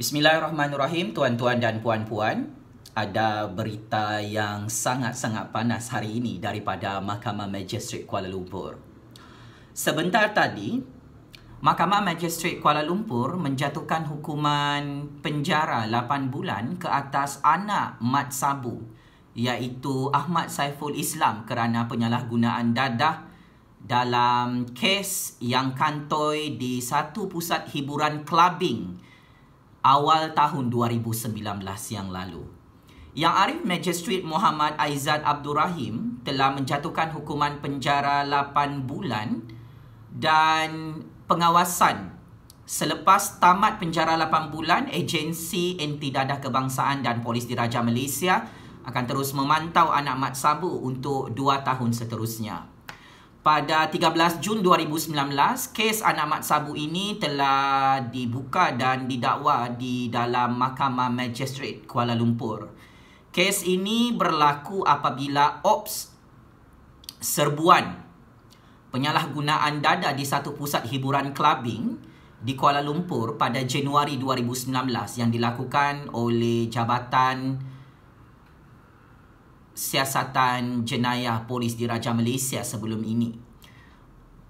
Bismillahirrahmanirrahim, tuan-tuan dan puan-puan. Ada berita yang sangat-sangat panas hari ini daripada Mahkamah Magistrate Kuala Lumpur. Sebentar tadi, Mahkamah Magistrate Kuala Lumpur menjatuhkan hukuman penjara 8 bulan ke atas anak Mat Sabu iaitu Ahmad Saiful Islam kerana penyalahgunaan dadah dalam kes yang kantoi di satu pusat hiburan clubbing awal tahun 2019 yang lalu. Yang Arif Magistrate Muhammad Aizat Abdul Rahim telah menjatuhkan hukuman penjara 8 bulan dan pengawasan selepas tamat penjara 8 bulan agensi Anti Dadah Kebangsaan dan Polis Diraja Malaysia akan terus memantau anak Mat Sabu untuk 2 tahun seterusnya. Pada 13 Jun 2019, kes anak mat sabu ini telah dibuka dan didakwa di dalam Mahkamah magistrat Kuala Lumpur. Kes ini berlaku apabila ops serbuan penyalahgunaan dada di satu pusat hiburan clubbing di Kuala Lumpur pada Januari 2019 yang dilakukan oleh Jabatan siasatan jenayah polis di Raja Malaysia sebelum ini.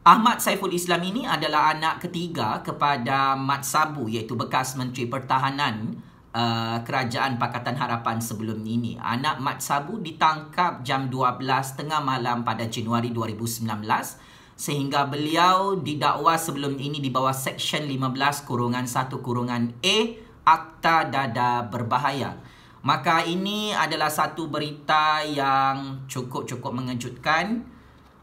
Ahmad Saiful Islam ini adalah anak ketiga kepada Mat Sabu iaitu bekas menteri pertahanan uh, kerajaan Pakatan Harapan sebelum ini. Anak Mat Sabu ditangkap jam 12 tengah malam pada Januari 2019 sehingga beliau didakwa sebelum ini di bawah Seksyen 15 kurungan 1 kurungan A Akta Dada Berbahaya. Maka ini adalah satu berita yang cukup-cukup mengejutkan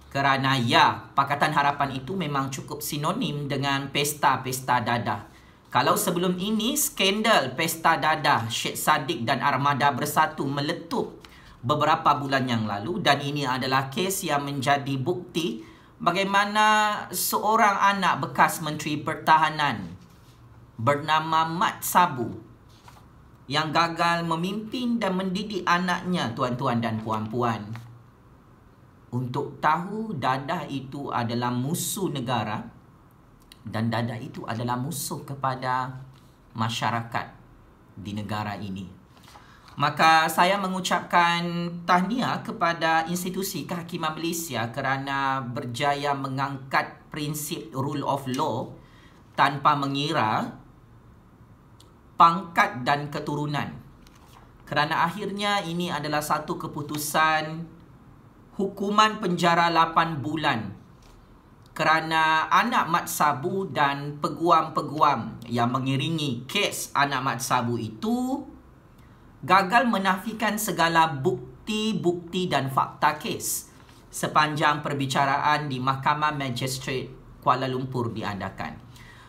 kerana ya, Pakatan Harapan itu memang cukup sinonim dengan pesta-pesta dadah. Kalau sebelum ini skandal pesta dadah Syed Saddiq dan Armada Bersatu meletup beberapa bulan yang lalu dan ini adalah kes yang menjadi bukti bagaimana seorang anak bekas Menteri Pertahanan bernama Mat Sabu yang gagal memimpin dan mendidik anaknya tuan-tuan dan puan-puan. Untuk tahu dadah itu adalah musuh negara dan dadah itu adalah musuh kepada masyarakat di negara ini. Maka saya mengucapkan tahniah kepada institusi Kehakiman Malaysia kerana berjaya mengangkat prinsip rule of law tanpa mengira pangkat dan keturunan. Kerana akhirnya ini adalah satu keputusan hukuman penjara 8 bulan kerana anak Mat Sabu dan peguam-peguam yang mengiringi kes anak Mat Sabu itu gagal menafikan segala bukti-bukti dan fakta kes sepanjang perbicaraan di Mahkamah Magistrate Kuala Lumpur diadakan.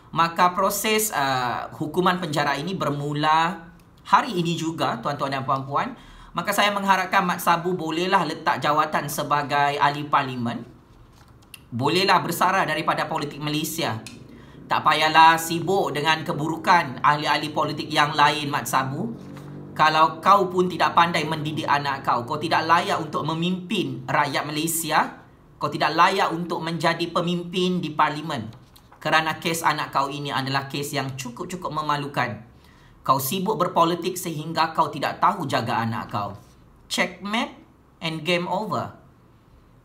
Maka proses uh, hukuman penjara ini bermula hari ini juga tuan-tuan dan puan-puan. Maka saya mengharapkan Mat Sabu bolehlah letak jawatan sebagai ahli parlimen. Bolehlah bersara daripada politik Malaysia. Tak payahlah sibuk dengan keburukan ahli-ahli politik yang lain Mat Sabu. Kalau kau pun tidak pandai mendidik anak kau, kau tidak layak untuk memimpin rakyat Malaysia, kau tidak layak untuk menjadi pemimpin di parlimen kerana kes anak kau ini adalah kes yang cukup-cukup memalukan. Kau sibuk berpolitik sehingga kau tidak tahu jaga anak kau. Checkmate and game over.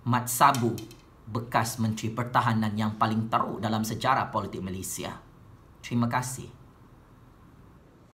Mat Sabu, bekas Menteri Pertahanan yang paling teruk dalam sejarah politik Malaysia. Terima kasih.